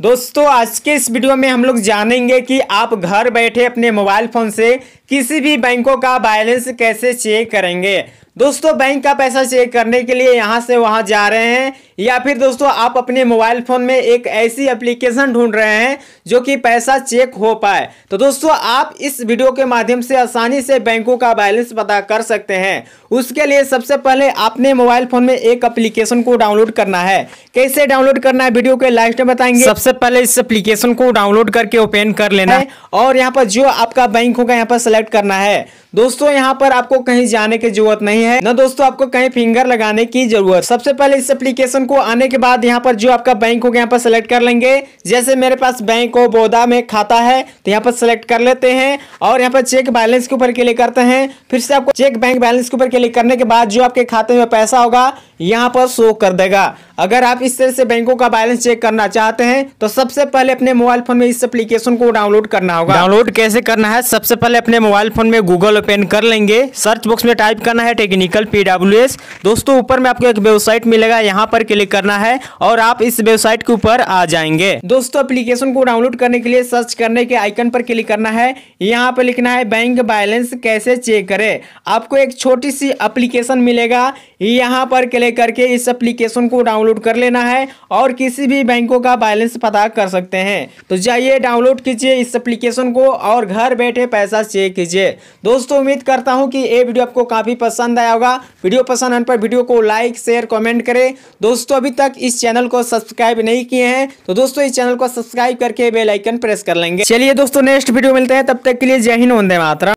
दोस्तों आज के इस वीडियो में हम लोग जानेंगे कि आप घर बैठे अपने मोबाइल फ़ोन से किसी भी बैंकों का बैलेंस कैसे चेक करेंगे दोस्तों बैंक का पैसा चेक करने के लिए यहाँ से वहाँ जा रहे हैं या फिर दोस्तों आप अपने मोबाइल फ़ोन में एक ऐसी एप्लीकेशन ढूंढ रहे हैं जो कि पैसा चेक हो पाए तो दोस्तों आप इस वीडियो के माध्यम से आसानी से बैंकों का बैलेंस पता कर सकते हैं उसके लिए सबसे पहले आपने मोबाइल फ़ोन में एक अप्लीकेशन को डाउनलोड करना है कैसे डाउनलोड करना है वीडियो के लास्ट में बताएंगे सबसे पहले इस एप्लीकेशन को डाउनलोड करके ओपन कर लेना है और यहाँ पर जो आपका बैंक होगा यहाँ पर सेलेक्ट करना है दोस्तों यहाँ पर आपको कहीं जाने की जरूरत नहीं है ना दोस्तों आपको कहीं फिंगर लगाने की जरूरत सबसे पहले इस एप्लीकेशन को आने के बाद यहाँ पर जो आपका बैंक होगा यहाँ पर सेलेक्ट कर लेंगे जैसे मेरे पास बैंक ऑफ बोदा में खाता है तो यहाँ पर सेलेक्ट कर लेते हैं और यहाँ पर चेक बैलेंस के ऊपर क्लिक करते हैं फिर से आपको चेक बैंक बैलेंस के ऊपर क्लिक करने के बाद जो आपके खाते में पैसा होगा यहाँ पर शो कर देगा अगर आप इस तरह से बैंकों का बैलेंस चेक करना चाहते हैं तो सबसे पहले अपने मोबाइल फोन में इस एप्लीकेशन को डाउनलोड करना होगा डाउनलोड कैसे करना है सबसे पहले अपने मोबाइल फोन में गूगल ओपन कर लेंगे सर्च बॉक्स में टाइप करना है टेक्निकल पीडब्ल्यू दोस्तों ऊपर में आपको एक वेबसाइट मिलेगा यहाँ पर क्लिक क्लिक करना है और आप इस वेबसाइट के ऊपर आ जाएंगे दोस्तों एप्लीकेशन को डाउनलोड करने के लिए सर्च करने के आइकन पर क्लिक करना है यहाँ पर लिखना है बैंक बैलेंस कैसे चेक करे आपको एक छोटी सी अप्लीकेशन मिलेगा यहाँ पर क्लिक करके इस अप्लीकेशन को डाउनलोड कर लेना है और किसी भी बैंकों का बैलेंस पता कर सकते हैं तो जाइए डाउनलोड कीजिए इस अप्लीकेशन को और घर बैठे पैसा चेक कीजिए दोस्तों उम्मीद करता हूँ कि ये वीडियो आपको काफ़ी पसंद आया होगा वीडियो पसंद आने पर वीडियो को लाइक शेयर कमेंट करें दोस्तों दोस्तों अभी तक इस चैनल को सब्सक्राइब नहीं किए हैं तो दोस्तों इस चैनल को सब्सक्राइब करके बेलाइकन प्रेस कर लेंगे चलिए दोस्तों नेक्स्ट वीडियो मिलते हैं तब तक के लिए जय हिंद वंदे मातरा